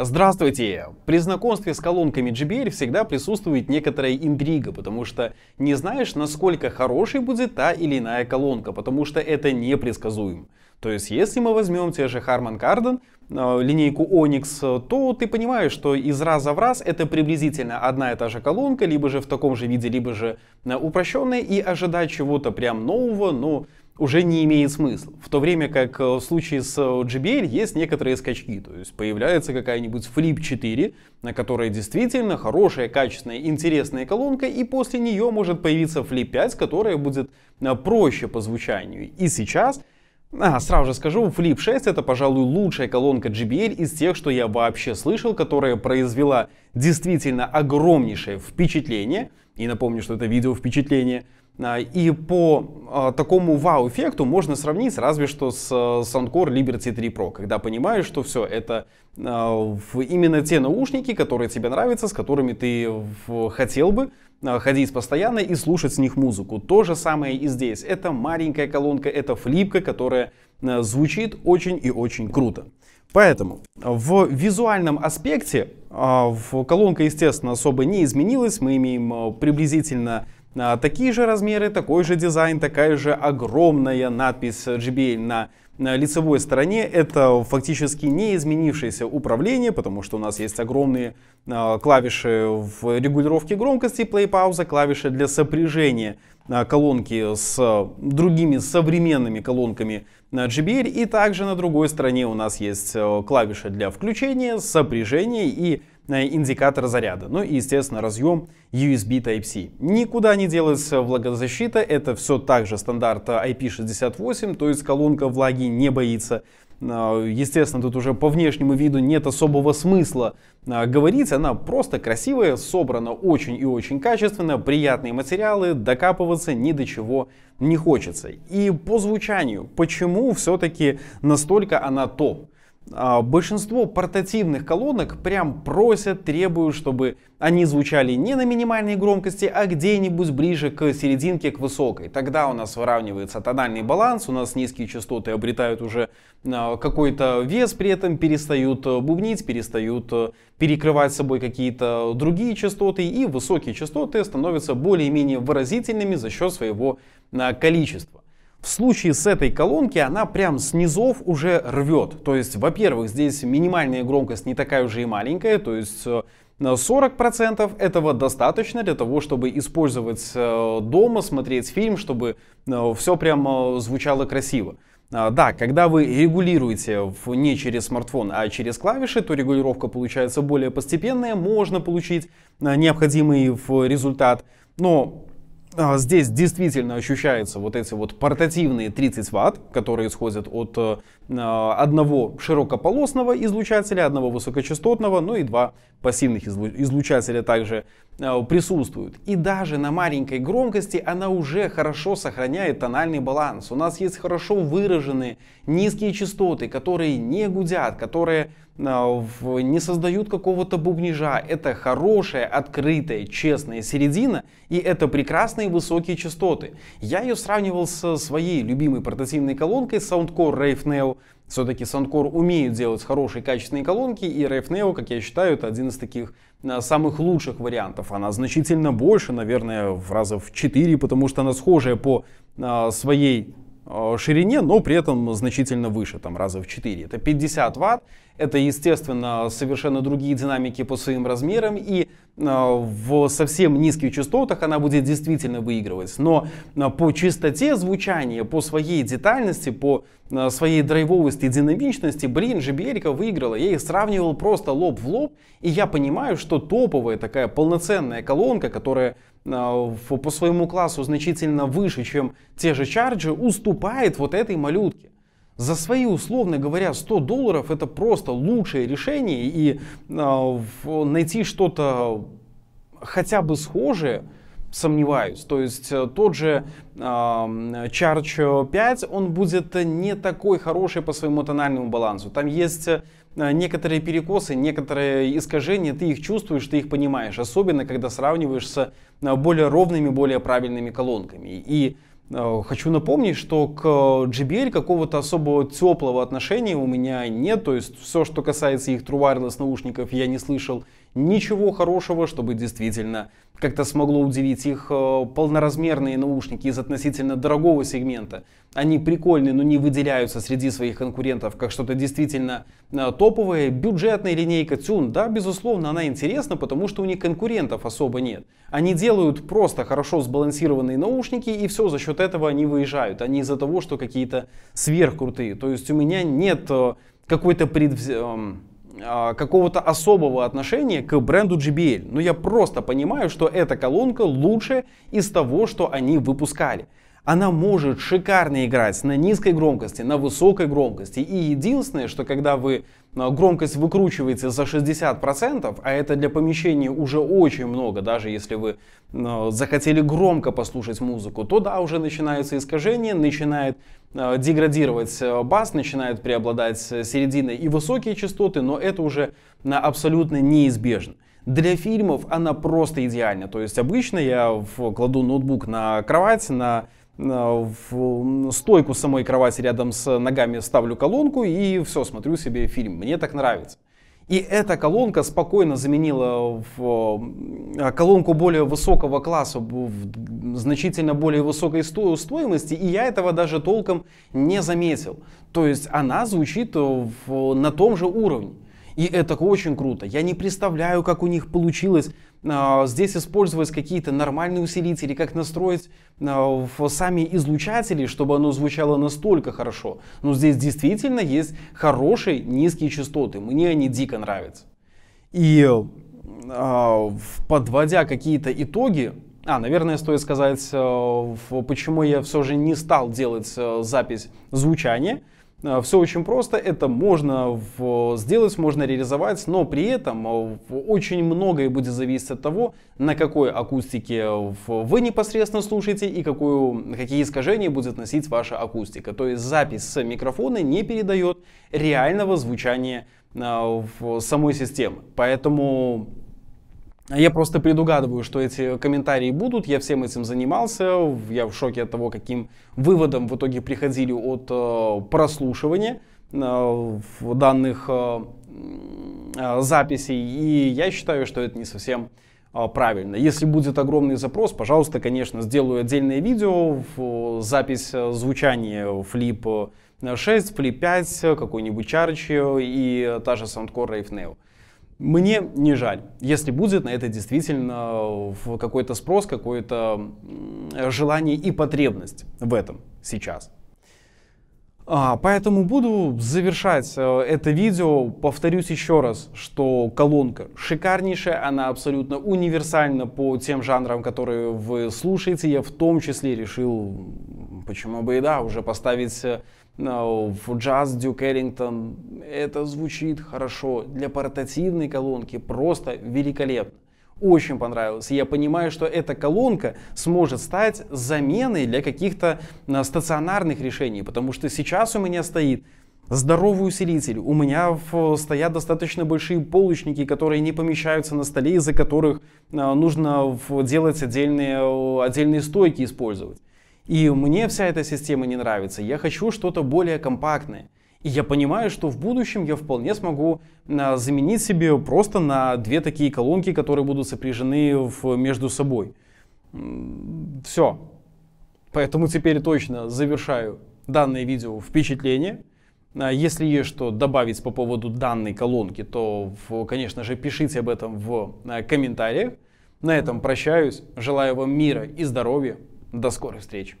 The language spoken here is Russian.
Здравствуйте! При знакомстве с колонками JBL всегда присутствует некоторая интрига, потому что не знаешь, насколько хорошей будет та или иная колонка, потому что это непредсказуемо. То есть, если мы возьмем те же Harman Kardon, э, линейку Onyx, то ты понимаешь, что из раза в раз это приблизительно одна и та же колонка, либо же в таком же виде, либо же э, упрощенная, и ожидать чего-то прям нового, ну, уже не имеет смысла. В то время как э, в случае с JBL э, есть некоторые скачки, то есть появляется какая-нибудь Flip 4, на которой действительно хорошая, качественная, интересная колонка, и после нее может появиться Flip 5, которая будет э, проще по звучанию. И сейчас а, сразу же скажу, Flip 6 это, пожалуй, лучшая колонка JBL из тех, что я вообще слышал, которая произвела действительно огромнейшее впечатление. И напомню, что это видео впечатление. А, и по а, такому вау-эффекту можно сравнить разве что с Soundcore э, Liberty 3 Pro, когда понимаешь, что все, это а, именно те наушники, которые тебе нравятся, с которыми ты хотел бы ходить постоянно и слушать с них музыку. То же самое и здесь. Это маленькая колонка, это флипка, которая звучит очень и очень круто. Поэтому в визуальном аспекте колонка, естественно, особо не изменилась. Мы имеем приблизительно а, такие же размеры, такой же дизайн, такая же огромная надпись JBL на лицевой стороне это фактически не изменившееся управление, потому что у нас есть огромные а, клавиши в регулировке громкости play-пауза, клавиши для сопряжения а, колонки с другими современными колонками JBL. И также на другой стороне у нас есть э, клавиши для включения, сопряжения и Э, индикатор заряда. Ну и, естественно, разъем USB Type-C. Никуда не делается влагозащита, это все также стандарт э, IP68, то есть колонка влаги не боится. Э, естественно, тут уже по внешнему виду нет особого смысла говорить, она просто красивая, собрана очень и очень качественно, приятные материалы, докапываться ни до чего не хочется. И по звучанию, почему все-таки настолько она топ? А, большинство портативных колонок прям просят, требуют, чтобы они звучали не на минимальной громкости, а где-нибудь ближе к серединке, к высокой. Тогда у нас выравнивается тональный баланс, у нас низкие частоты обретают уже а, какой-то вес, при этом перестают э, бубнить, перестают э, перекрывать собой какие-то другие частоты, и высокие частоты становятся более-менее выразительными за счет своего а, количества. В случае с этой колонки она прям с низов уже рвет. То есть, во-первых, здесь минимальная громкость не такая уже и маленькая, то есть 40% э, этого достаточно для того, чтобы использовать э, дома, смотреть фильм, чтобы э, все прям звучало красиво. А, да, когда вы регулируете не через смартфон, а через клавиши, то регулировка получается более постепенная, можно получить необходимый результат. Но а, здесь действительно ощущаются вот эти вот портативные 30 ватт, которые исходят от э, а, одного широкополосного излучателя, одного высокочастотного, ну и два пассивных излучателя также э, присутствуют. И даже на маленькой громкости она уже хорошо сохраняет тональный баланс. У нас есть хорошо выраженные низкие частоты, которые не гудят, которые а, не создают какого-то бубнижа. Это хорошая, открытая, честная середина, и это прекрасные высокие частоты. Я ее сравнивал со своей любимой портативной колонкой Soundcore Rave Neo. Все-таки Soundcore умеют делать хорошие, качественные колонки, и Rave Neo, как я считаю, это один из таких а, самых лучших вариантов. Она значительно больше, наверное, в раза в 4, потому что она схожая по а, своей ширине, но при этом значительно выше, там раза в 4. Это 50 ватт, это, естественно, совершенно другие динамики по своим размерам, и а, в совсем низких частотах она будет действительно выигрывать. Но а, по чистоте звучания, по своей детальности, по а, своей драйвовости и динамичности, блин, JBL выиграла. Я их сравнивал просто лоб в лоб, и я понимаю, что топовая такая полноценная колонка, которая по своему классу значительно выше, чем те же чарджи, уступает вот этой малютке. За свои, условно говоря, 100 долларов это просто лучшее решение. И э, найти что-то хотя бы схожее, сомневаюсь. То есть э, тот же э, Charge 5, он будет не такой хороший по своему тональному балансу. Там есть э, некоторые перекосы, некоторые искажения, ты их чувствуешь, ты их понимаешь, особенно когда сравниваешь с э, более ровными, более правильными колонками. И Э, хочу напомнить, что к JBL э, какого-то особого теплого отношения у меня нет. То есть все, что касается их True Wireless наушников, я не слышал ничего хорошего, чтобы действительно как-то смогло удивить. Их э, полноразмерные наушники из относительно дорогого сегмента, они прикольные, но не выделяются среди своих конкурентов как что-то действительно э, топовое. Бюджетная линейка Tune, да, безусловно, она интересна, потому что у них конкурентов особо нет. Они делают просто хорошо сбалансированные наушники, и все, за счет этого они выезжают, а не из-за того, что какие-то сверхкрутые. То есть у меня нет э, какой-то предвзятости эм, а, какого-то особого отношения к бренду JBL. Но ну, я просто понимаю, что эта колонка лучше из того, что они выпускали она может шикарно играть на низкой громкости, на высокой громкости. И единственное, что когда вы э, громкость выкручиваете за 60%, а это для помещения уже очень много, даже если вы э, захотели громко послушать музыку, то да, уже начинаются искажения, начинает э, деградировать бас, начинает преобладать середины и высокие частоты, но это уже абсолютно неизбежно. Для фильмов она просто идеальна. То есть обычно я кладу ноутбук на кровать, на а, в стойку самой кровати рядом с ногами ставлю колонку и все, смотрю себе фильм. Мне так нравится. И эта колонка спокойно заменила в а, колонку более высокого класса, в значительно более высокой стоимости, и я этого даже толком не заметил. То есть она звучит э, на том же уровне. И это очень круто. Я не представляю, как у них получилось а, здесь использовать какие-то нормальные усилители, как настроить а, сами излучатели, чтобы оно звучало настолько хорошо. Но здесь действительно есть хорошие низкие частоты. Мне они дико нравятся. И а, подводя какие-то итоги, а, наверное, стоит сказать, почему я все же не стал делать запись звучания. Э, Все очень просто, это можно сделать, можно реализовать, но при этом э, очень многое будет зависеть от того, на какой акустике вы непосредственно слушаете и какую, какие искажения будет носить ваша акустика. То есть запись с микрофона не передает реального звучания э, самой системы. Поэтому а я просто предугадываю, что эти комментарии будут, я всем этим занимался, я в шоке от того, каким выводом в итоге приходили от э, прослушивания э, данных э, э, записей, и я считаю, что это не совсем э, правильно. Если будет огромный запрос, пожалуйста, конечно, сделаю отдельное видео, в, запись э, звучания Flip 6, Flip 5, какой-нибудь чарч и та же Soundcore Rave Neo. Мне не жаль, если будет на это действительно э, какой-то спрос, какое-то желание и потребность в этом сейчас. А, поэтому буду завершать э, это видео. Повторюсь еще раз, что колонка шикарнейшая, она абсолютно универсальна по тем жанрам, которые вы слушаете. Я в том числе решил, почему бы и да, уже поставить э, в джаз Дюк Эллингтон. Это звучит хорошо. Для портативной колонки просто великолепно. Очень понравилось. я понимаю, что эта колонка сможет стать заменой для каких-то а, стационарных решений. Потому что сейчас у меня стоит здоровый усилитель. У меня стоят достаточно большие полочники, которые не помещаются на столе, из-за которых а, нужно делать отдельные, отдельные стойки использовать. И мне вся эта система не нравится. Я хочу что-то более компактное. И я понимаю, что в будущем я вполне смогу а, заменить себе просто на две такие колонки, которые будут сопряжены в, между собой. Все. Поэтому теперь точно завершаю данное видео впечатление. А, если есть что добавить по поводу данной колонки, то, конечно же, пишите об этом в а, комментариях. На этом прощаюсь. Желаю вам мира и здоровья. До скорых встреч!